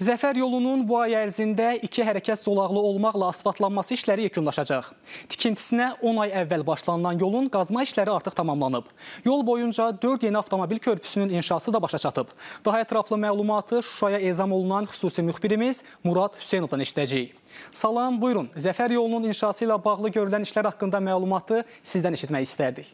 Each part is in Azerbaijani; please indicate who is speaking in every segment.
Speaker 1: Zəfər yolunun bu ay ərzində iki hərəkət zolaqlı olmaqla asfaltlanması işləri yekunlaşacaq. Tikintisinə 10 ay əvvəl başlanılan yolun qazma işləri artıq tamamlanıb. Yol boyunca 4 yeni avtomobil körpüsünün inşası da başa çatıb. Daha ətraflı məlumatı Şuşaya ezam olunan xüsusi müxbirimiz Murad Hüseynovdan işləyəcəyik. Salam, buyurun. Zəfər yolunun inşası ilə bağlı görülən işlər haqqında məlumatı sizdən eşitmək istərdik.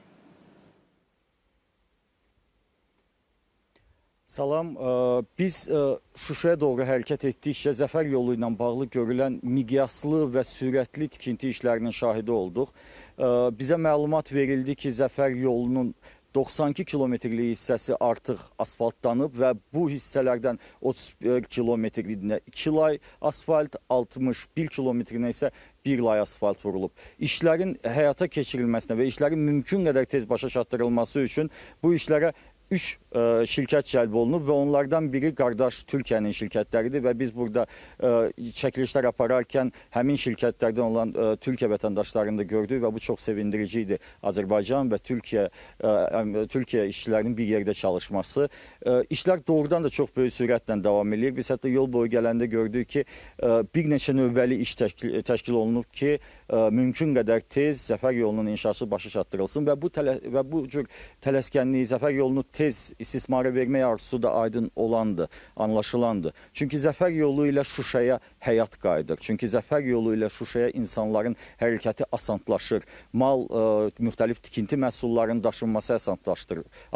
Speaker 2: Salam, e, biz e, Şuşaya doğru hərəkət etdikcə zəfər yolu ilə bağlı görülən miqyaslı və sürətli tikinti işlərinin şahidi olduq. E, bizə məlumat verildi ki, zəfər yolunun 92 kilometrlik hissəsi artıq asfaltlanıb və bu hissələrdən 31 kilometrinə 2 lay asfalt, 61 kilometrinə isə 1 lay asfalt vurulub. İşlərin həyata keçirilməsinə və işlərin mümkün qədər tez başa çatdırılması üçün bu işlərə 3 e, şirkət cəlb olunub və onlardan biri qardaş Türkiyənin şirkətləridir və biz burada e, çəkilişlər apararkən həmin şirkətlərdən olan e, Türkiyə vətəndaşlarını da gördük və bu çox sevindirici idi. Azərbaycan və Türkiyə e, Türkiyə işçilərinin bir yerdə çalışması. E, işlər doğrudan da çox böyük sürətlə davam eləyir. Biz hətta yol boyu gələndə gördük ki, e, bir neçə növbəli iş təşkil, təşkil olunub ki, e, mümkün qədər tez zəfər yolunun inşası başa çatdırılsın və bu tələ, və bu cür tələskənliyi zəfər yolunu tez istismara vermək arzusu da aydın olandı, anlaşılandı. Çünki zəfər yolu ilə Şuşaya həyat qayıdır. Çünki zəfər yolu ilə Şuşaya insanların hərəkəti asantlaşır. Mal, ə, e, müxtəlif tikinti məhsullarının daşınması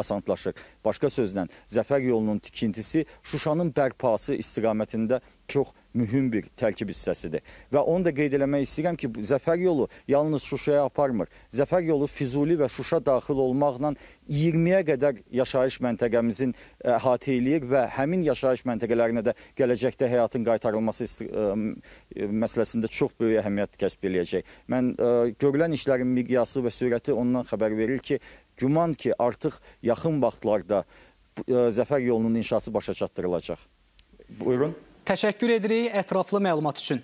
Speaker 2: asantlaşır. Başqa sözlə, zəfər yolunun tikintisi Şuşanın bərpası istiqamətində çox mühüm bir tərkib hissəsidir. Və onu da qeyd eləmək istəyirəm ki, Zəfər yolu yalnız Şuşaya aparmır. Zəfər yolu Füzuli və Şuşa daxil olmaqla 20-yə qədər yaşayış məntəqəmizin e, əhatə eləyir və həmin yaşayış məntəqələrinə də gələcəkdə həyatın qaytarılması e, e, məsələsində çox böyük əhəmiyyət kəsb eləyəcək. Mən ə, görülən işlərin miqyası və sürəti ondan xəbər verir ki, güman ki, artıq yaxın vaxtlarda Zəfər yolunun inşası başa çatdırılacaq. Buyurun.
Speaker 1: Təşəkkür edirik ətraflı məlumat üçün.